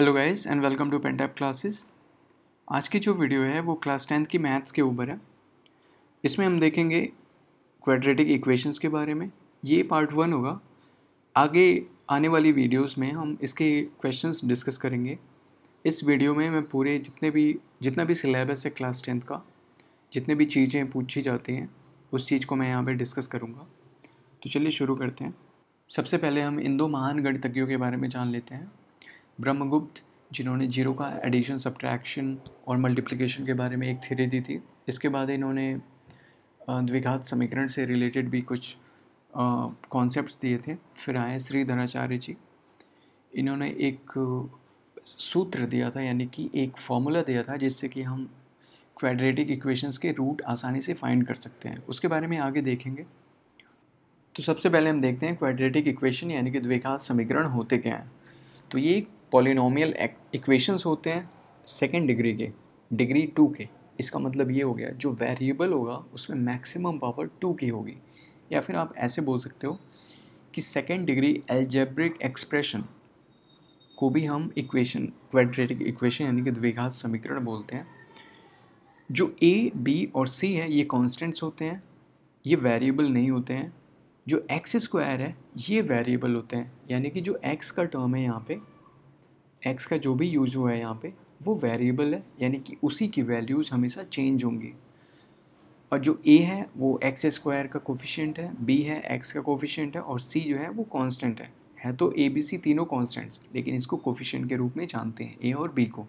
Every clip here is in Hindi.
hello guys and welcome to Pentap classes आज की जो वीडियो है वो क्लास टेंथ की मैथ्स के ऊपर है इसमें हम देखेंगे क्वाड्रेटिक इक्वेशंस के बारे में ये पार्ट वन होगा आगे आने वाली वीडियोस में हम इसके क्वेश्चंस डिस्कस करेंगे इस वीडियो में मैं पूरे जितने भी जितना भी सिलेबस है क्लास टेंथ का जितने भी चीज़ें पूछी जाती हैं उस चीज़ को मैं यहाँ पर डिस्कस करूँगा तो चलिए शुरू करते हैं सबसे पहले हम इन दो महान गणितज्ञों के बारे में जान लेते हैं ब्रह्मगुप्त जिन्होंने जीरो का एडिशन सब्ट्रैक्शन और मल्टीप्लिकेशन के बारे में एक थ्योरी दी थी इसके बाद इन्होंने द्विघात समीकरण से रिलेटेड भी कुछ कॉन्सेप्ट्स दिए थे फिर आए श्री धनाचार्य जी इन्होंने एक सूत्र दिया था यानी कि एक फॉर्मूला दिया था जिससे कि हम क्वाड्रेटिक इक्वेशंस के रूट आसानी से फाइंड कर सकते हैं उसके बारे में आगे देखेंगे तो सबसे पहले हम देखते हैं क्वाड्रेटिक इक्वेशन यानी कि द्विघात समीकरण होते क्या हैं तो ये एक पोलिनोमियल इक्वेशंस e- होते हैं सेकेंड डिग्री के डिग्री टू के इसका मतलब ये हो गया जो वेरिएबल होगा उसमें मैक्सिमम पावर टू की होगी या फिर आप ऐसे बोल सकते हो कि सेकेंड डिग्री एल्जेब्रिक एक्सप्रेशन को भी हम इक्वेशन क्वाड्रेटिक इक्वेशन यानी कि द्विघात समीकरण बोलते हैं जो ए बी और सी है ये कॉन्स्टेंट्स होते हैं ये वेरिएबल नहीं होते हैं जो एक्स स्क्वायर है ये वेरिएबल होते हैं यानी कि जो एक्स का टर्म है यहाँ पे एक्स का जो भी यूज हुआ है यहाँ पे वो वेरिएबल है यानी कि उसी की वैल्यूज़ हमेशा चेंज होंगी और जो ए है वो एक्स स्क्वायर का कोफिशेंट है बी है एक्स का कोफिशेंट है और सी जो है वो कांस्टेंट है है तो ए बी सी तीनों कांस्टेंट्स लेकिन इसको कोफिशेंट के रूप में जानते हैं ए और बी को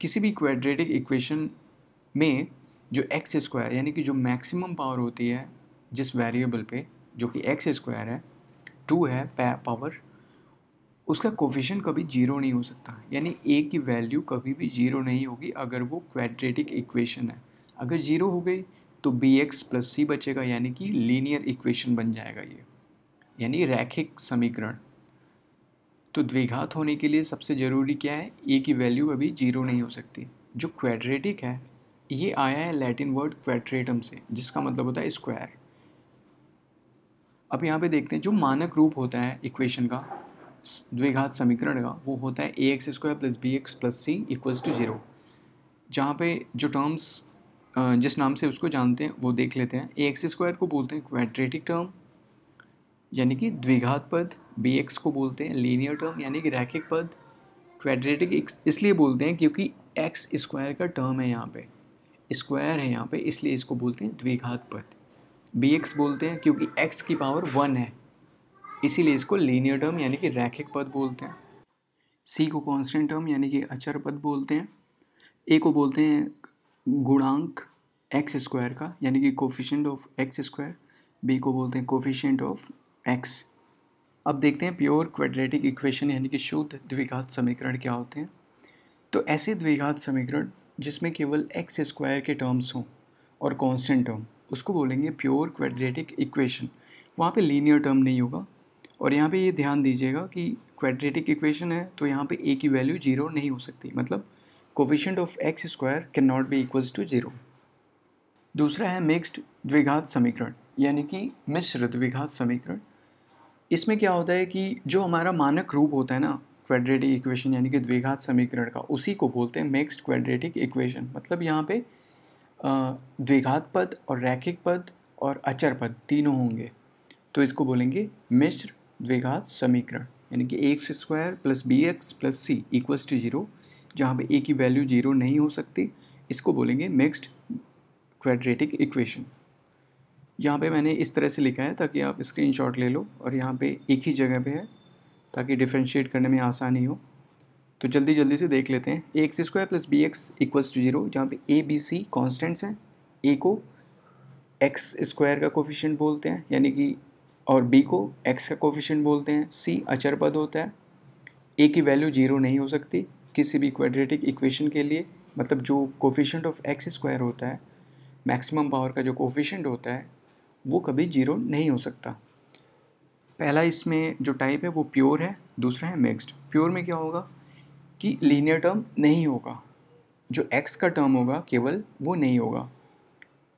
किसी भी क्वाड्रेटिक इक्वेशन में जो एक्स स्क्वायर यानी कि जो मैक्सिमम पावर होती है जिस वेरिएबल पे जो कि एक्स स्क्वायर है टू है पावर उसका कोफिशन कभी जीरो नहीं हो सकता यानी ए की वैल्यू कभी भी जीरो नहीं होगी अगर वो क्वाड्रेटिक इक्वेशन है अगर जीरो हो गई तो बी एक्स प्लस सी बचेगा यानी कि लीनियर इक्वेशन बन जाएगा ये यानी रैखिक समीकरण तो द्विघात होने के लिए सबसे ज़रूरी क्या है ए की वैल्यू कभी जीरो नहीं हो सकती जो क्वाड्रेटिक है ये आया है लैटिन वर्ड क्वेट्रेटम से जिसका मतलब होता है स्क्वायर अब यहाँ पे देखते हैं जो मानक रूप होता है इक्वेशन का द्विघात समीकरण का वो होता है A x square plus B x plus C equals to zero जहाँ पे जो टर्म्स जिस नाम से उसको जानते हैं वो देख लेते हैं ए एक्स स्क्वायर को बोलते हैं क्वाड्रेटिक टर्म यानी कि द्विघात पद बी एक्स को बोलते हैं लीनियर टर्म यानी कि रैखिक पद क्वाड्रेटिक एक्स इसलिए बोलते हैं क्योंकि एक्स स्क्वायर का टर्म है यहाँ पे स्क्वायर है यहाँ पे इसलिए इसको बोलते हैं द्विघात पद बी एक्स बोलते हैं क्योंकि एक्स की पावर वन है इसीलिए इसको लीनियर टर्म यानी कि रैखिक पद बोलते हैं सी को कॉन्स्टेंट टर्म यानी कि अचर पद बोलते हैं ए को बोलते हैं गुणांक एक्स स्क्वायर का यानी कि coefficient of x square B को बोलते हैं कोफिशेंट ऑफ एक्स अब देखते हैं प्योर क्वाड्रेटिक इक्वेशन यानी कि शुद्ध द्विघात समीकरण क्या होते हैं तो ऐसे द्विघात समीकरण जिसमें केवल एक्स स्क्वायर के टर्म्स हों और कॉन्स्टेंट टर्म उसको बोलेंगे प्योर क्वाड्रेटिक इक्वेशन वहाँ पे लीनियर टर्म नहीं होगा और यहाँ पे ये ध्यान दीजिएगा कि क्वाड्रेटिक इक्वेशन है तो यहाँ पे ए की वैल्यू जीरो नहीं हो सकती मतलब coefficient of x square cannot be equals to zero दूसरा है मिक्स्ड द्विघात समीकरण यानी कि मिश्र द्विघात समीकरण इसमें क्या होता है कि जो हमारा मानक रूप होता है ना क्वाड्रेटिक इक्वेशन यानी कि द्विघात समीकरण का उसी को बोलते हैं मिक्स्ड क्वाड्रेटिक इक्वेशन मतलब यहाँ पे द्विघात पद और रैखिक पद और अचर पद तीनों होंगे तो इसको बोलेंगे मिश्र द्विघात समीकरण यानी कि x square plus B x plus C equals to zero जहाँ पे ए की वैल्यू जीरो नहीं हो सकती इसको बोलेंगे मिक्स्ड क्वाड्रेटिक इक्वेशन यहाँ पे मैंने इस तरह से लिखा है ताकि आप स्क्रीनशॉट ले लो और यहाँ पे एक ही जगह पे है ताकि डिफ्रेंशिएट करने में आसानी हो तो जल्दी जल्दी से देख लेते हैं x square plus B x equals to zero जहाँ पर ए बी सी कॉन्स्टेंट्स हैं ए को एक्स स्क्वायर का कोफिशियंट बोलते हैं यानी कि और बी को एक्स का कोफिशेंट बोलते हैं सी अचर पद होता है ए की वैल्यू जीरो नहीं हो सकती किसी भी क्वाड्रेटिक इक्वेशन के लिए मतलब जो कोफिशेंट ऑफ एक्स स्क्वायर होता है मैक्सिमम पावर का जो कोफिशेंट होता है वो कभी जीरो नहीं हो सकता पहला इसमें जो टाइप है वो प्योर है दूसरा है मिक्सड प्योर में क्या होगा कि लीनियर टर्म नहीं होगा जो एक्स का टर्म होगा केवल वो नहीं होगा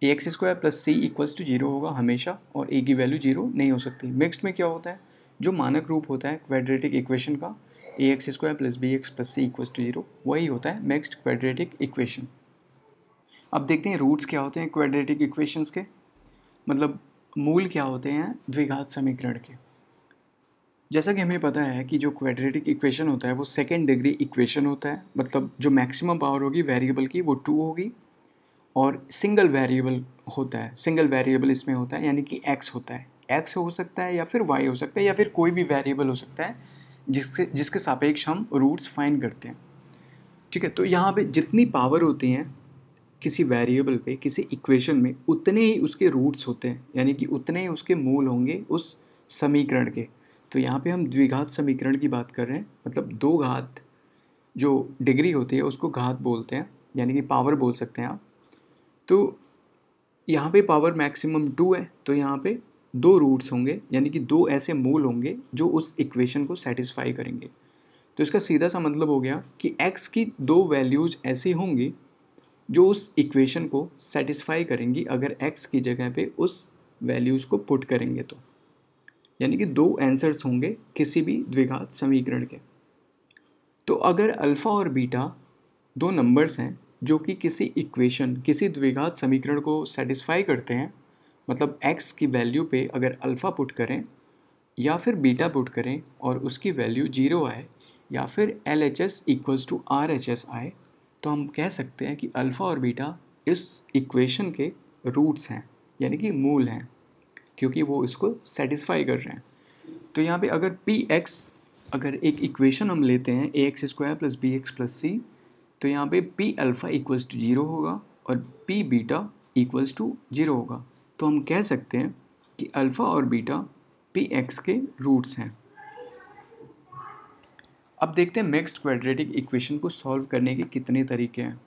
A x square plus C equals to zero होगा हमेशा और ए की वैल्यू जीरो नहीं हो सकती मिक्सड में क्या होता है जो मानक रूप होता है क्वेड्रेटिक इक्वेशन का A x square plus B x plus C equals to zero वही होता है मिक्सड क्वेड्रेटिक इक्वेशन अब देखते हैं रूट्स क्या होते हैं क्वेड्रेटिक इक्वेशंस के मतलब मूल क्या होते हैं द्विघात समीकरण के जैसा कि हमें पता है कि जो क्वेड्रेटिक इक्वेशन होता है वो सेकेंड डिग्री इक्वेशन होता है मतलब जो मैक्सिमम पावर होगी वेरिएबल की वो टू होगी और सिंगल वेरिएबल होता है सिंगल वेरिएबल इसमें होता है यानी कि एक्स होता है एक्स हो सकता है या फिर वाई हो सकता है या फिर कोई भी वेरिएबल हो सकता है जिसके जिसके सापेक्ष हम रूट्स फाइंड करते हैं ठीक है तो यहाँ पे जितनी पावर होती हैं किसी वेरिएबल पे किसी इक्वेशन में उतने ही उसके रूट्स होते हैं यानी कि उतने ही उसके मूल होंगे उस समीकरण के तो यहाँ पे हम द्विघात समीकरण की बात कर रहे हैं मतलब दो घात जो डिग्री होती है उसको घात बोलते हैं यानी कि पावर बोल सकते हैं आप तो यहाँ पे पावर मैक्सिमम टू है तो यहाँ पे दो रूट्स होंगे यानी कि दो ऐसे मूल होंगे जो उस इक्वेशन को सेटिस्फाई करेंगे तो इसका सीधा सा मतलब हो गया कि एक्स की दो वैल्यूज़ ऐसी होंगी जो उस इक्वेशन को सेटिस्फाई करेंगी अगर एक्स की जगह पे उस वैल्यूज़ को पुट करेंगे तो यानी कि दो आंसर्स होंगे किसी भी द्विघात समीकरण के तो अगर अल्फ़ा और बीटा दो नंबर्स हैं जो कि किसी इक्वेशन किसी द्विघात समीकरण को सेटिस्फाई करते हैं मतलब x की वैल्यू पे अगर अल्फ़ा पुट करें या फिर बीटा पुट करें और उसकी वैल्यू जीरो आए या फिर L H S equals to R H S आए तो हम कह सकते हैं कि अल्फ़ा और बीटा इस इक्वेशन के रूट्स हैं यानी कि मूल हैं क्योंकि वो इसको सेटिस्फाई कर रहे हैं तो यहाँ पे अगर पी एक्स अगर एक इक्वेशन हम लेते हैं A x square plus B x plus C तो यहाँ पे P alpha equals to zero होगा और P beta equals to zero होगा तो हम कह सकते हैं कि अल्फ़ा और बीटा पी एक्स के रूट्स हैं अब देखते हैं मिक्स्ड क्वाड्रेटिक इक्वेशन को सॉल्व करने के कितने तरीके हैं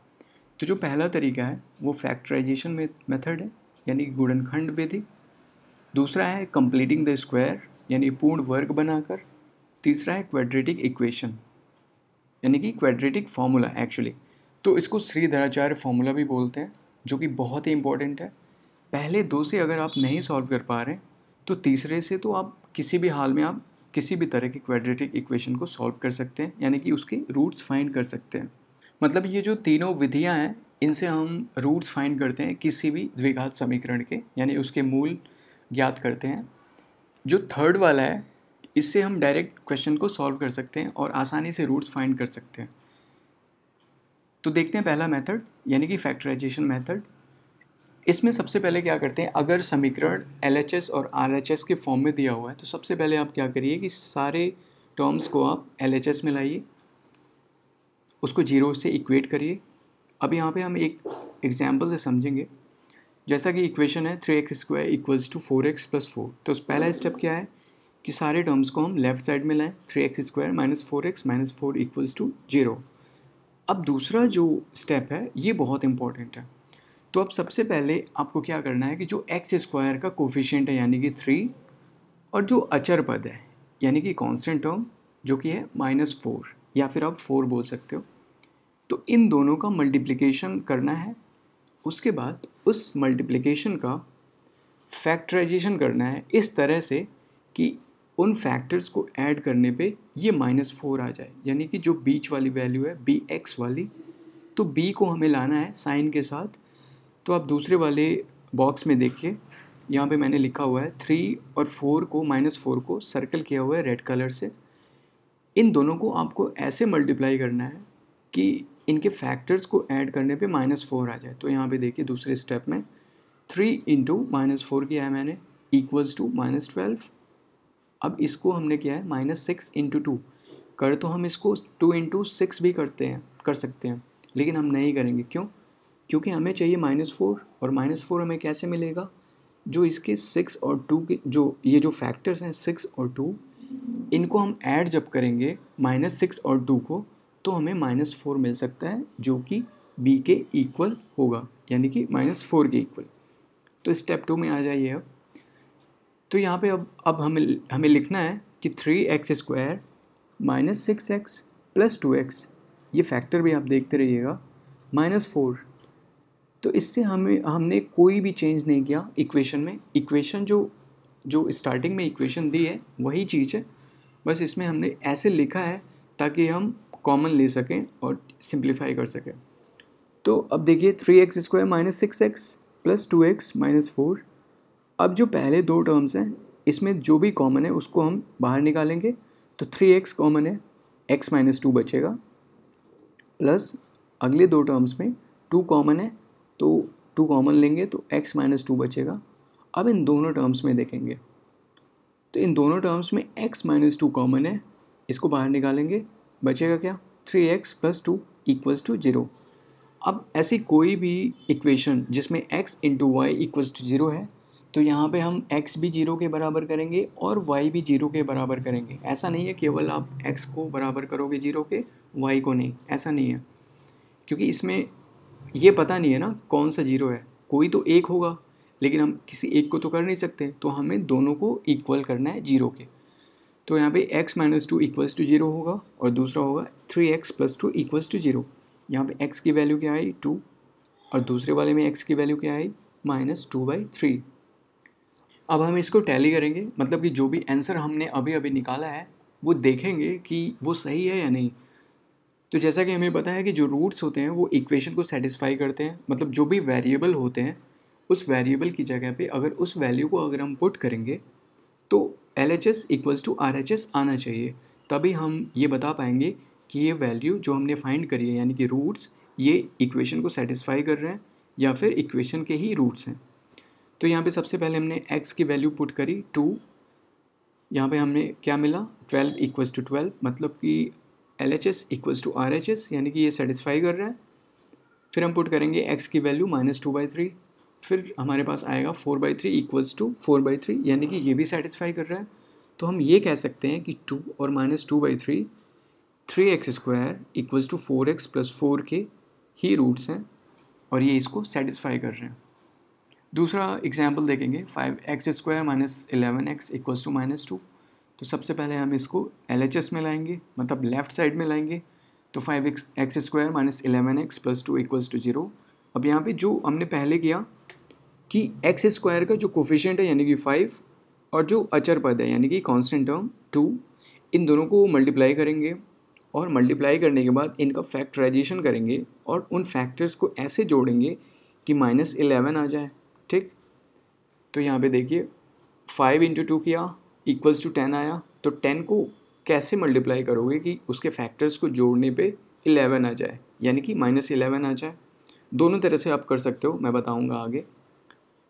तो जो पहला तरीका है वो फैक्टराइजेशन में मेथड है यानी गुणनखंड विधि दूसरा है कंप्लीटिंग द स्क्वायर यानी पूर्ण वर्ग बनाकर तीसरा है क्वाड्रेटिक इक्वेशन यानी कि क्वेड्रेटिक फार्मूला एक्चुअली तो इसको श्रीधराचार्य फार्मूला भी बोलते हैं जो कि बहुत ही इंपॉर्टेंट है पहले दो से अगर आप नहीं सॉल्व कर पा रहे तो तीसरे से तो आप किसी भी हाल में आप किसी भी तरह के क्वेड्रेटिक इक्वेशन को सॉल्व कर सकते हैं यानी कि उसके रूट्स फाइंड कर सकते हैं मतलब ये जो तीनों विधियाँ हैं इनसे हम रूट्स फाइंड करते हैं किसी भी द्विघात समीकरण के यानी उसके मूल ज्ञात करते हैं जो थर्ड वाला है इससे हम डायरेक्ट क्वेश्चन को सॉल्व कर सकते हैं और आसानी से रूट्स फाइंड कर सकते हैं तो देखते हैं पहला मेथड यानी कि फैक्टराइजेशन मेथड इसमें सबसे पहले क्या करते हैं अगर समीकरण एल और आर के फॉर्म में दिया हुआ है तो सबसे पहले आप क्या करिए कि सारे टर्म्स को आप एल में लाइए उसको जीरो से इक्वेट करिए अब यहाँ पे हम एक एग्जाम्पल से समझेंगे जैसा कि इक्वेशन है three x square equals to four x plus four तो पहला स्टेप क्या है कि सारे टर्म्स को हम लेफ्ट साइड में लाएँ three x square minus four x minus four equals to zero अब दूसरा जो स्टेप है ये बहुत इंपॉर्टेंट है तो अब सबसे पहले आपको क्या करना है कि जो एक्स स्क्वायर का कोफिशेंट है यानी कि थ्री और जो अचर पद है यानी कि कॉन्स्टेंट टर्म जो कि है माइनस फोर या फिर आप फोर बोल सकते हो तो इन दोनों का मल्टीप्लिकेशन करना है उसके बाद उस मल्टीप्लिकेशन का फैक्टराइजेशन करना है इस तरह से कि उन फैक्टर्स को ऐड करने पे ये माइनस फोर आ जाए यानी कि जो बीच वाली वैल्यू है बी एक्स वाली तो बी को हमें लाना है साइन के साथ तो आप दूसरे वाले बॉक्स में देखिए यहाँ पे मैंने लिखा हुआ है थ्री और फोर को माइनस फोर को सर्कल किया हुआ है रेड कलर से इन दोनों को आपको ऐसे मल्टीप्लाई करना है कि इनके फैक्टर्स को ऐड करने पे माइनस फोर आ जाए तो यहाँ पे देखिए दूसरे स्टेप में थ्री इंटू माइनस फोर किया है मैंने इक्वल्स टू माइनस ट्वेल्व अब इसको हमने किया है माइनस सिक्स इंटू टू कर तो हम इसको टू इंटू सिक्स भी करते हैं कर सकते हैं लेकिन हम नहीं करेंगे क्यों क्योंकि हमें चाहिए माइनस फोर और माइनस फोर हमें कैसे मिलेगा जो इसके सिक्स और टू के जो ये जो फैक्टर्स हैं सिक्स और टू इनको हम ऐड जब करेंगे माइनस सिक्स और टू को तो हमें माइनस फोर मिल सकता है जो कि बी के इक्वल होगा यानी कि माइनस फोर के इक्वल तो स्टेप टू में आ जाइए अब तो यहाँ पे अब अब हमें हमें लिखना है कि three x square minus six x plus two x ये फैक्टर भी आप देखते रहिएगा माइनस फोर तो इससे हमें हमने कोई भी चेंज नहीं किया इक्वेशन में इक्वेशन जो जो स्टार्टिंग में इक्वेशन दी है वही चीज़ है बस इसमें हमने ऐसे लिखा है ताकि हम कॉमन ले सकें और सिंप्लीफाई कर सकें तो अब देखिए three x square minus six x plus two x minus four अब जो पहले दो टर्म्स हैं इसमें जो भी कॉमन है उसको हम बाहर निकालेंगे तो थ्री एक्स कॉमन है एक्स माइनस टू बचेगा प्लस अगले दो टर्म्स में टू कॉमन है तो टू कॉमन लेंगे तो एक्स माइनस टू बचेगा अब इन दोनों टर्म्स में देखेंगे तो इन दोनों टर्म्स में एक्स माइनस टू कॉमन है इसको बाहर निकालेंगे बचेगा क्या three x plus two equals to zero अब ऐसी कोई भी इक्वेशन जिसमें x into y equals to zero है तो यहाँ पे हम x भी जीरो के बराबर करेंगे और y भी जीरो के बराबर करेंगे ऐसा नहीं है केवल आप x को बराबर करोगे जीरो के y को नहीं ऐसा नहीं है क्योंकि इसमें ये पता नहीं है ना कौन सा जीरो है कोई तो एक होगा लेकिन हम किसी एक को तो कर नहीं सकते तो हमें दोनों को इक्वल करना है जीरो के तो यहाँ पे x minus two equals to zero होगा और दूसरा होगा three x plus two equals to zero यहाँ पे x की वैल्यू क्या आई टू और दूसरे वाले में x की वैल्यू क्या आई माइनस टू बाई थ्री अब हम इसको टैली करेंगे मतलब कि जो भी आंसर हमने अभी अभी निकाला है वो देखेंगे कि वो सही है या नहीं तो जैसा कि हमें पता है कि जो रूट्स होते हैं वो इक्वेशन को सेटिस्फाई करते हैं मतलब जो भी वेरिएबल होते हैं उस वेरिएबल की जगह पे अगर उस वैल्यू को अगर हम पुट करेंगे तो L H S equals to R H S आना चाहिए तभी हम ये बता पाएंगे कि ये वैल्यू जो हमने फाइंड करी है यानी कि रूट्स ये इक्वेशन को सेटिस्फाई कर रहे हैं या फिर इक्वेशन के ही रूट्स हैं तो यहाँ पे सबसे पहले हमने x की वैल्यू पुट करी टू यहाँ पे हमने क्या मिला ट्वेल्व इक्वल्स टू ट्वेल्व मतलब कि L H S equals to R H S यानी कि ये सेटिस्फाई कर रहा है फिर हम पुट करेंगे x की value minus two by three फिर हमारे पास आएगा four by three equals to four by three यानी कि ये भी सेटिस्फाई कर रहा है तो हम ये कह सकते हैं कि टू और minus two by three three x square equals to four x plus four के ही रूट्स हैं और ये इसको सेटिस्फाई कर रहे हैं दूसरा एग्जाम्पल देखेंगे five x square minus eleven x equals to minus two तो सबसे पहले हम इसको एल में लाएंगे मतलब लेफ्ट साइड में लाएंगे तो five x x square minus eleven x plus two equals to zero अब यहाँ पे जो हमने पहले किया कि एक्स स्क्वायर का जो कोफिशेंट है यानी कि फाइव और जो अचर पद है यानी कि कॉन्स्टेंट टर्म टू इन दोनों को मल्टीप्लाई करेंगे और मल्टीप्लाई करने के बाद इनका फैक्टराइजेशन करेंगे और उन फैक्टर्स को ऐसे जोड़ेंगे कि माइनस इलेवन आ जाए ठीक तो यहाँ पे देखिए फाइव इंटू टू किया इक्वल्स टू टेन आया तो टेन को कैसे मल्टीप्लाई करोगे कि उसके फैक्टर्स को जोड़ने पे इलेवन आ जाए यानी कि माइनस इलेवन आ जाए दोनों तरह से आप कर सकते हो मैं बताऊँगा आगे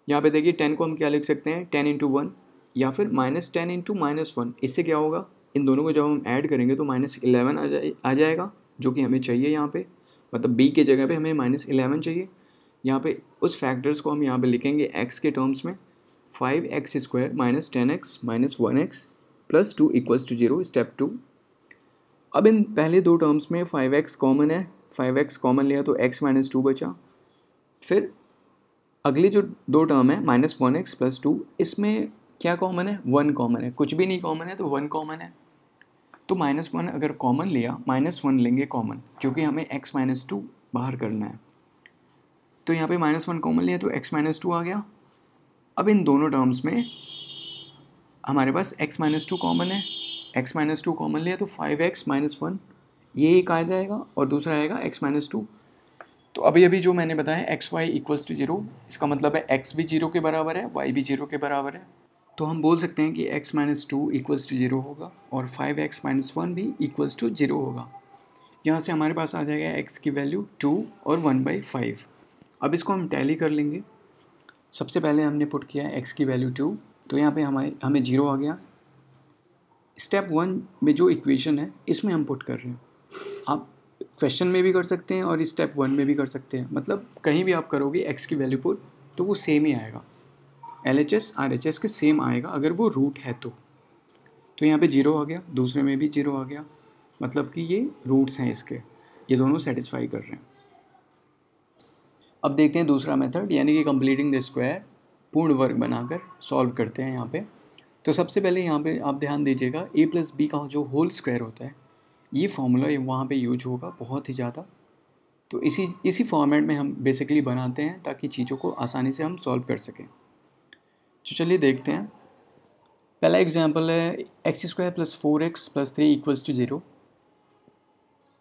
यहाँ पे देखिए टेन को हम क्या लिख सकते हैं टेन इंटू वन या फिर minus ten into minus one इससे क्या होगा इन दोनों को जब हम ऐड करेंगे तो माइनस इलेवन आ जाए आ जाएगा जो कि हमें चाहिए यहाँ पे मतलब बी के जगह पे हमें माइनस इलेवन चाहिए यहाँ पे उस फैक्टर्स को हम यहाँ पे लिखेंगे एक्स के टर्म्स में five x square minus ten x minus one x plus two equals to zero step two अब इन पहले दो टर्म्स में फाइव एक्स कॉमन है फाइव एक्स कॉमन लिया तो एक्स माइनस टू बचा फिर अगले जो दो टर्म है minus one x plus two इसमें क्या कॉमन है वन कॉमन है कुछ भी नहीं कॉमन है तो वन कॉमन है तो माइनस वन अगर कॉमन लिया माइनस वन लेंगे कॉमन क्योंकि हमें एक्स माइनस टू बाहर करना है तो यहाँ पे माइनस वन कॉमन लिया तो एक्स माइनस टू आ गया अब इन दोनों टर्म्स में हमारे पास एक्स माइनस टू कॉमन है एक्स माइनस टू कॉमन लिया तो फाइव एक्स माइनस वन ये एक आ आएगा और दूसरा आएगा एक्स माइनस टू तो अभी अभी जो मैंने बताया x y equals to zero इसका मतलब है एक्स भी जीरो के बराबर है वाई भी जीरो के बराबर है तो हम बोल सकते हैं कि x minus two equals to zero होगा और फ़ाइव एक्स माइनस वन भी इक्वल्स टू जीरो होगा यहाँ से हमारे पास आ जाएगा एक्स की वैल्यू टू और वन बाई फाइव अब इसको हम टैली कर लेंगे सबसे पहले हमने पुट किया एक्स की वैल्यू टू तो यहाँ पे हमारे हमें जीरो आ गया स्टेप वन में जो इक्वेशन है इसमें हम पुट कर रहे हैं आप क्वेश्चन में भी कर सकते हैं और स्टेप वन में भी कर सकते हैं मतलब कहीं भी आप करोगे एक्स की वैल्यू पुट तो वो सेम ही आएगा L H S R H S के सेम आएगा अगर वो रूट है तो तो यहाँ पे जीरो आ गया दूसरे में भी जीरो आ गया मतलब कि ये रूट्स हैं इसके ये दोनों सेटिस्फाई कर रहे हैं अब देखते हैं दूसरा मेथड यानी कि कंप्लीटिंग द स्क्वायर पूर्ण वर्ग बनाकर सॉल्व करते हैं यहाँ पे तो सबसे पहले यहाँ पे आप ध्यान दीजिएगा ए प्लस बी का जो होल स्क्वायर होता है ये फॉर्मूला वहाँ पे यूज होगा बहुत ही ज़्यादा तो इसी इसी फॉर्मेट में हम बेसिकली बनाते हैं ताकि चीज़ों को आसानी से हम सॉल्व कर सकें तो चलिए देखते हैं पहला एग्जाम्पल है x square plus four x plus three equals to zero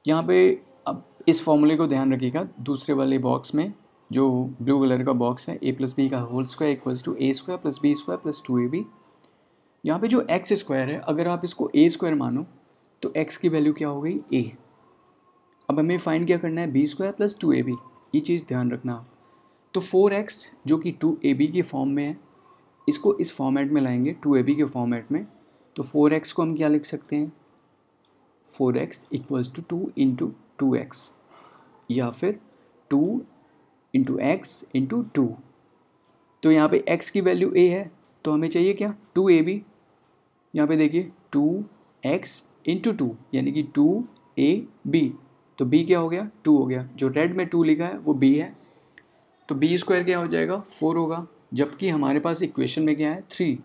यहाँ पर अब इस फॉर्मूले को ध्यान रखिएगा दूसरे वाले बॉक्स में जो ब्लू कलर का बॉक्स है ए प्लस बी का whole square equals to A square plus B square plus two A B यहाँ पर जो एक्स स्क्वायर है अगर आप इसको ए स्क्वायर मानो तो एक्स की वैल्यू क्या हो गई ए अब हमें फाइंड क्या करना है B square plus two A B ये चीज़ ध्यान रखना आप तो फोर एक्स जो कि टू ए बी के फॉर्म में है इसको इस फॉर्मेट में लाएंगे टू ए बी के फॉर्मेट में तो फोर एक्स को हम क्या लिख सकते हैं four x equals to two into two x या फिर two into x into two तो यहाँ पे एक्स की वैल्यू ए है तो हमें चाहिए क्या टू ए बी यहाँ पर देखिए टू एक्स इंटू टू यानी कि टू ए बी तो बी क्या हो गया टू हो गया जो रेड में टू लिखा है वो बी है तो बी स्क्वायर क्या हो जाएगा फोर होगा जबकि हमारे पास इक्वेशन में क्या है थ्री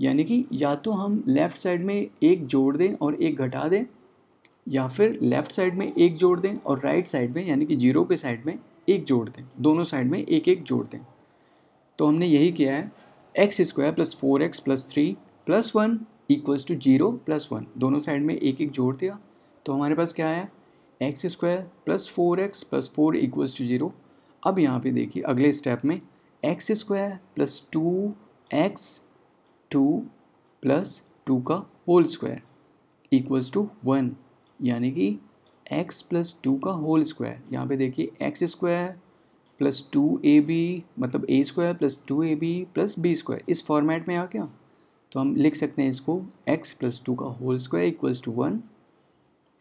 यानी कि या तो हम लेफ़्ट साइड में एक जोड़ दें और एक घटा दें या फिर लेफ़्ट साइड में एक जोड़ दें और राइट साइड में यानी कि जीरो के साइड में एक जोड़ दें दोनों साइड में एक एक जोड़ दें तो हमने यही किया है x square plus four x plus three plus one equals to zero plus one दोनों साइड में एक एक जोड़ दिया तो हमारे पास क्या आया x square plus four x plus four equals to zero अब यहाँ पे देखिए अगले स्टेप में x square plus two x two plus two का whole square equals to one यानी कि एक्स प्लस टू का होल स्क्वायर यहाँ पे देखिए x square plus two A B मतलब A square plus two A B plus B square इस फॉर्मेट में आ गया तो हम लिख सकते हैं इसको एक्स प्लस टू का whole square equals to one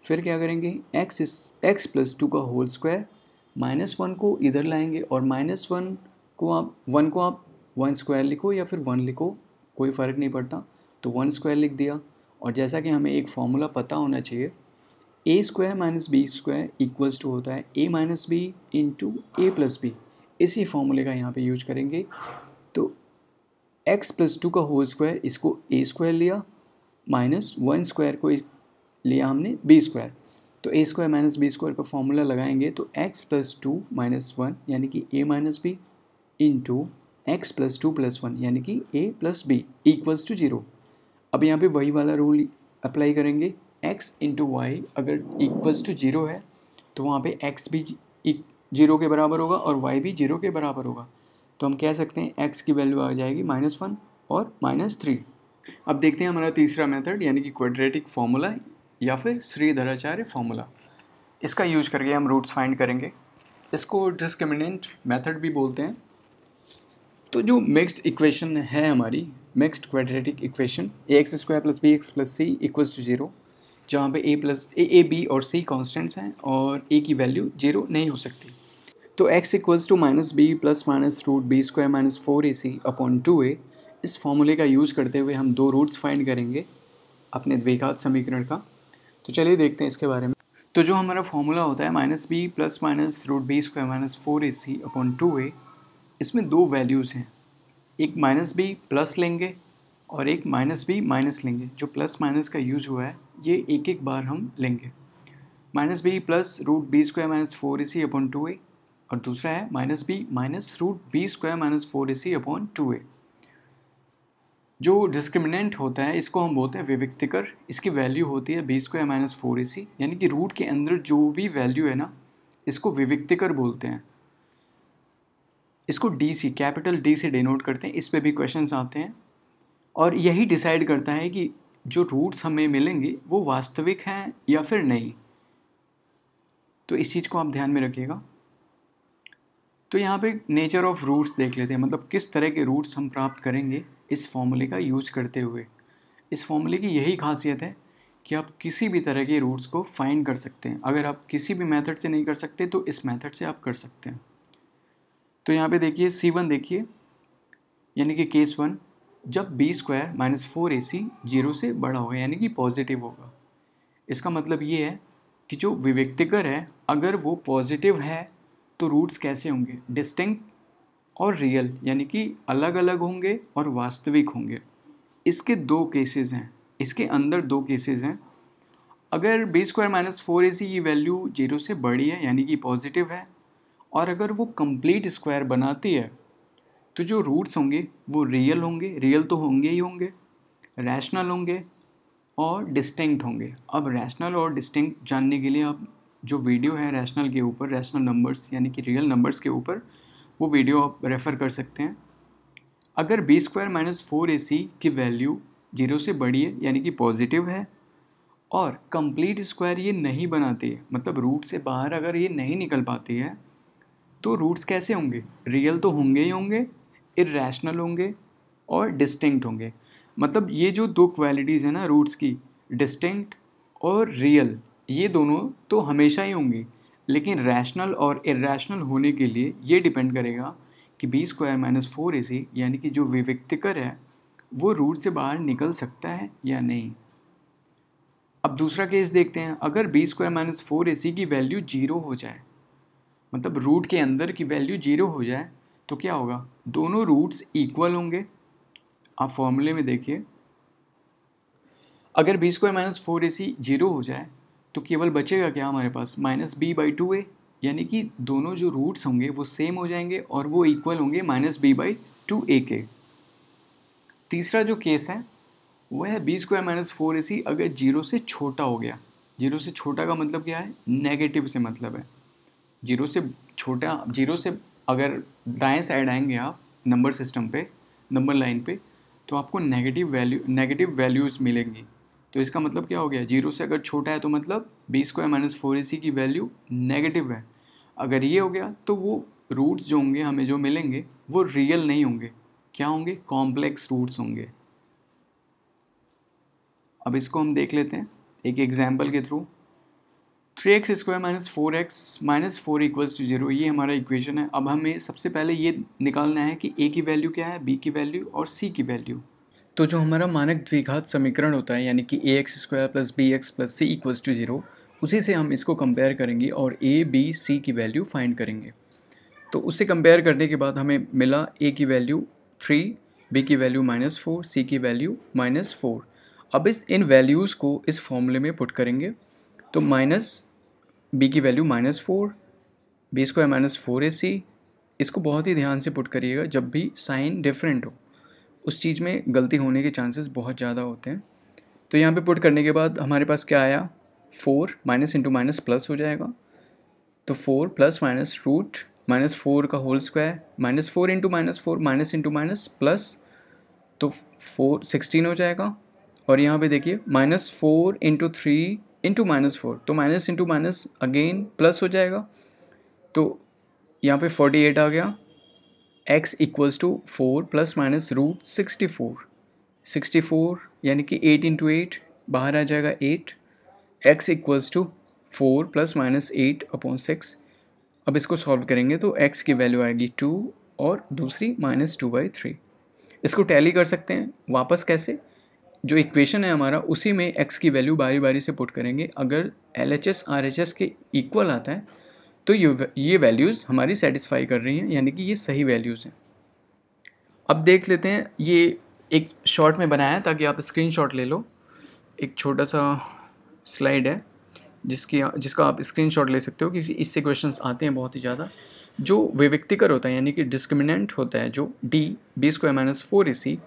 फिर क्या करेंगे एक्स एक्स प्लस टू का होल स्क्वायर माइनस वन को इधर लाएंगे और माइनस वन को आप वन को आप वन स्क्वायर लिखो या फिर वन लिखो कोई फ़र्क नहीं पड़ता तो वन स्क्वायर लिख दिया और जैसा कि हमें एक फॉर्मूला पता होना चाहिए A square minus B square equals to होता है A minus B into A plus B इसी फॉर्मूले का यहाँ पे यूज करेंगे तो एक्स प्लस टू का होल स्क्वायर इसको ए स्क्वायर लिया माइनस वन स्क्वायर को लिया हमने बी स्क्वायर तो A square minus B square का फॉर्मूला लगाएंगे तो x plus two minus one यानी कि A minus B into x plus two plus one यानी कि A plus B equals to zero अब यहाँ पे वही वाला रूल अप्लाई करेंगे एक्स इंटू वाई अगर इक्वल्स टू जीरो है तो वहाँ पे एक्स भी जीरो e- के बराबर होगा और वाई भी जीरो के बराबर होगा तो हम कह सकते हैं एक्स की वैल्यू आ जाएगी माइनस वन और माइनस थ्री अब देखते हैं हमारा तीसरा मेथड यानी कि क्वाड्रेटिक फार्मूला या फिर श्रीधराचार्य फार्मूला इसका यूज करके हम रूट्स फाइंड करेंगे इसको डिस्क्रिमिनेंट मेथड भी बोलते हैं तो जो मिक्स्ड इक्वेशन है हमारी mixed quadratic equation A x square plus B x plus C equals to zero जहाँ पे ए प्लस ए ए बी और सी कॉन्स्टेंट्स हैं और ए की वैल्यू जीरो नहीं हो सकती तो x equals to minus B plus minus root B square minus four A C upon two A इस फॉर्मूले का यूज़ करते हुए हम दो रूट्स फाइंड करेंगे अपने द्विघात समीकरण का तो चलिए देखते हैं इसके बारे में तो जो हमारा फॉर्मूला होता है minus B plus minus root B square minus four A C upon two A इसमें दो वैल्यूज़ हैं एक माइनस बी प्लस लेंगे और एक माइनस भी माइनस लेंगे जो प्लस माइनस का यूज़ हुआ है ये एक एक बार हम लेंगे minus B plus root B square minus four A C upon two A और दूसरा है minus B minus root B square minus four A C upon two A जो डिस्क्रिमिनेंट होता है इसको हम बोलते हैं विविक्तिकर इसकी वैल्यू होती है B square minus four A C यानी कि रूट के अंदर जो भी वैल्यू है ना इसको विविक्तिकर बोलते हैं इसको डी सी कैपिटल डी से डिनोट करते हैं इस पर भी क्वेश्चन आते हैं और यही डिसाइड करता है कि जो रूट्स हमें मिलेंगे वो वास्तविक हैं या फिर नहीं तो इस चीज़ को आप ध्यान में रखिएगा तो यहाँ पे नेचर ऑफ रूट्स देख लेते हैं मतलब किस तरह के रूट्स हम प्राप्त करेंगे इस फॉर्मूले का यूज करते हुए इस फॉर्मूले की यही खासियत है कि आप किसी भी तरह के रूट्स को फाइंड कर सकते हैं अगर आप किसी भी मेथड से नहीं कर सकते तो इस मेथड से आप कर सकते हैं तो यहाँ पे देखिए सी वन देखिए यानी कि केस वन जब B square minus four A C zero से बड़ा होगा यानी कि पॉजिटिव होगा इसका मतलब ये है कि जो विव्यक्तिकर है अगर वो पॉजिटिव है तो रूट्स कैसे होंगे डिस्टिंक्ट और रियल यानी कि अलग अलग होंगे और वास्तविक होंगे इसके दो केसेस हैं इसके अंदर दो केसेस हैं अगर B square minus four A C की वैल्यू जीरो से बड़ी है यानी कि पॉजिटिव है और अगर वो कंप्लीट स्क्वायर बनाती है तो जो रूट्स होंगे वो रियल होंगे रियल तो होंगे ही होंगे रैशनल होंगे और डिस्टिंक्ट होंगे अब रैशनल और डिस्टिंक्ट जानने के लिए आप जो वीडियो है रैशनल के ऊपर रैशनल नंबर्स यानी कि रियल नंबर्स के ऊपर वो वीडियो आप रेफ़र कर सकते हैं अगर B square minus four A C की वैल्यू जीरो से बड़ी है यानी कि पॉजिटिव है और कंप्लीट स्क्वायर ये नहीं बनाती है मतलब रूट से बाहर अगर ये नहीं निकल पाती है तो रूट्स कैसे होंगे रियल तो होंगे ही होंगे इेशनल होंगे और डिस्टिंक्ट होंगे मतलब ये जो दो क्वालिटीज़ हैं ना रूट्स की डिस्टिंक्ट और रियल ये दोनों तो हमेशा ही होंगे लेकिन रैशनल और इरेशनल होने के लिए ये डिपेंड करेगा कि B square minus four A C यानी कि जो विविक्तिकर है वो रूट से बाहर निकल सकता है या नहीं अब दूसरा केस देखते हैं अगर B square minus four A C की वैल्यू जीरो हो जाए मतलब रूट के अंदर की वैल्यू जीरो हो जाए तो क्या होगा दोनों रूट्स इक्वल होंगे आप फॉर्मूले में देखिए अगर B square minus four A C zero हो जाए तो केवल बचेगा क्या हमारे पास minus B by two A यानी कि दोनों जो रूट्स होंगे वो सेम हो जाएंगे और वो इक्वल होंगे minus B by two A के तीसरा जो केस है वह है B square minus four A C अगर जीरो से छोटा हो गया जीरो से छोटा का मतलब क्या है नेगेटिव से मतलब है जीरो से छोटा जीरो से अगर दाएं साइड आएंगे आप नंबर सिस्टम पे नंबर लाइन पे तो आपको नेगेटिव वैल्यू नेगेटिव वैल्यूज़ मिलेंगी तो इसका मतलब क्या हो गया जीरो से अगर छोटा है तो मतलब B square minus four A C की वैल्यू नेगेटिव है अगर ये हो गया तो वो रूट्स जो होंगे हमें जो मिलेंगे वो रियल नहीं होंगे क्या होंगे कॉम्प्लेक्स रूट्स होंगे अब इसको हम देख लेते हैं एक एग्जाम्पल के through three x square minus four x minus four equals to zero ये हमारा इक्वेशन है अब हमें सबसे पहले ये निकालना है कि ए की वैल्यू क्या है बी की वैल्यू और सी की वैल्यू तो जो हमारा मानक द्विघात समीकरण होता है यानी कि A x square plus B x plus C equals to zero उसी से हम इसको कंपेयर करेंगे और ए बी सी की वैल्यू फाइंड करेंगे तो उससे कंपेयर करने के बाद हमें मिला ए की वैल्यू थ्री बी की वैल्यू माइनस फोर सी की वैल्यू माइनस फोर अब इस इन वैल्यूज़ को इस फॉर्मूले में पुट करेंगे तो माइनस बी की value minus four B square minus four A C इसको बहुत ही ध्यान से पुट करिएगा जब भी साइन डिफरेंट हो उस चीज़ में गलती होने के चांसेस बहुत ज़्यादा होते हैं तो यहाँ पे पुट करने के बाद हमारे पास क्या आया four minus into minus plus हो जाएगा तो four plus minus root minus four का whole square minus four into minus four minus into minus plus तो फोर सिक्सटीन हो जाएगा और यहाँ पे देखिए minus four into three into minus four तो minus into minus again plus हो जाएगा तो यहाँ पे फोर्टी एट आ गया x equals to four plus minus root sixty four sixty four यानी कि एट इंटू एट बाहर आ जाएगा eight x equals to four plus minus eight upon six अब इसको सॉल्व करेंगे तो एक्स की वैल्यू आएगी टू और दूसरी माइनस टू बाई थ्री इसको टैली कर सकते हैं वापस कैसे जो इक्वेशन है हमारा उसी में एक्स की वैल्यू बारी बारी से पुट करेंगे अगर L H S R H S के इक्वल आता है तो ये ये वैल्यूज़ हमारी सेटिस्फाई कर रही हैं यानी कि ये सही वैल्यूज़ हैं अब देख लेते हैं ये एक शॉट में बनाया ताकि आप शॉट ले लो एक छोटा सा स्लाइड है जिसकी जिसका आप शॉट ले सकते हो क्योंकि इससे क्वेश्चन आते हैं बहुत ही ज़्यादा जो विव्यक्तिकर होता है यानी कि डिस्क्रिमिनेंट होता है जो D B square minus four A C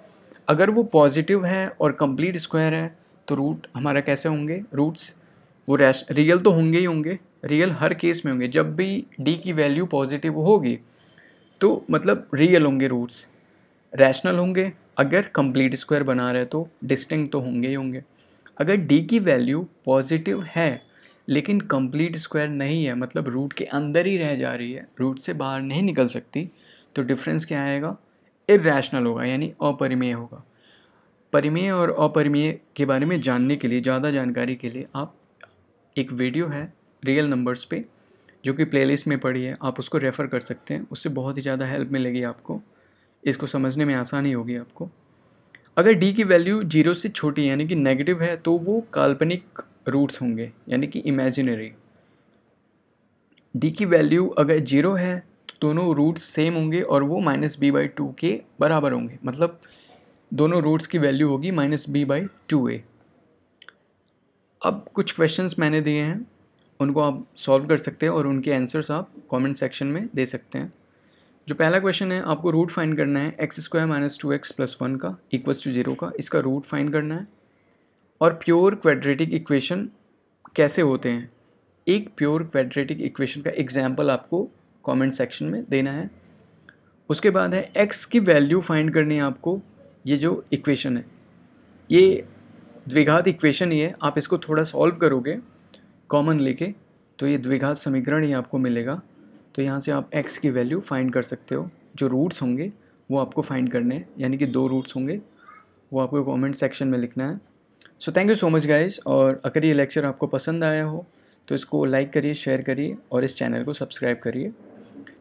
अगर वो पॉजिटिव हैं और कंप्लीट स्क्वायर हैं तो रूट हमारा कैसे होंगे रूट्स वो रियल तो होंगे ही होंगे रियल हर केस में होंगे जब भी डी की वैल्यू पॉजिटिव होगी तो मतलब रियल होंगे रूट्स रैशनल होंगे अगर कंप्लीट स्क्वायर बना रहे तो डिस्टिंग तो होंगे ही होंगे अगर डी की वैल्यू पॉजिटिव है लेकिन कंप्लीट स्क्वायर नहीं है मतलब रूट के अंदर ही रह जा रही है रूट से बाहर नहीं निकल सकती तो डिफरेंस क्या आएगा इरेशनल होगा यानी अपरिमेय होगा परिमेय और अपरिमेय के बारे में जानने के लिए ज़्यादा जानकारी के लिए आप एक वीडियो है रियल नंबर्स पे जो कि प्लेलिस्ट में पड़ी है आप उसको रेफ़र कर सकते हैं उससे बहुत ही ज़्यादा हेल्प मिलेगी आपको इसको समझने में आसानी होगी आपको अगर डी की वैल्यू जीरो से छोटी यानी कि नेगेटिव है तो वो काल्पनिक रूट्स होंगे यानी कि इमेजिनरी डी की वैल्यू अगर जीरो है दोनों रूट्स सेम होंगे और वो माइनस बी बाई टू के बराबर होंगे मतलब दोनों रूट्स की वैल्यू होगी minus B by two A अब कुछ क्वेश्चंस मैंने दिए हैं उनको आप सॉल्व कर सकते हैं और उनके आंसर्स आप कमेंट सेक्शन में दे सकते हैं जो पहला क्वेश्चन है आपको रूट फाइंड करना है x square minus two x plus one का इक्वल्स टू जीरो का इसका रूट फाइंड करना है और प्योर क्वाड्रेटिक इक्वेशन कैसे होते हैं एक प्योर क्वाड्रेटिक इक्वेशन का एग्जाम्पल आपको कमेंट सेक्शन में देना है उसके बाद है एक्स की वैल्यू फाइंड करनी है आपको ये जो इक्वेशन है ये द्विघात इक्वेशन ही है आप इसको थोड़ा सॉल्व करोगे कॉमन लेके तो ये द्विघात समीकरण ही आपको मिलेगा तो यहाँ से आप एक्स की वैल्यू फाइंड कर सकते हो जो रूट्स होंगे वो आपको फाइंड करने हैं यानी कि दो रूट्स होंगे वो आपको कमेंट सेक्शन में लिखना है so thank you so much guys और अगर ये लेक्चर आपको पसंद आया हो तो इसको लाइक करिए शेयर करिए और इस चैनल को सब्सक्राइब करिए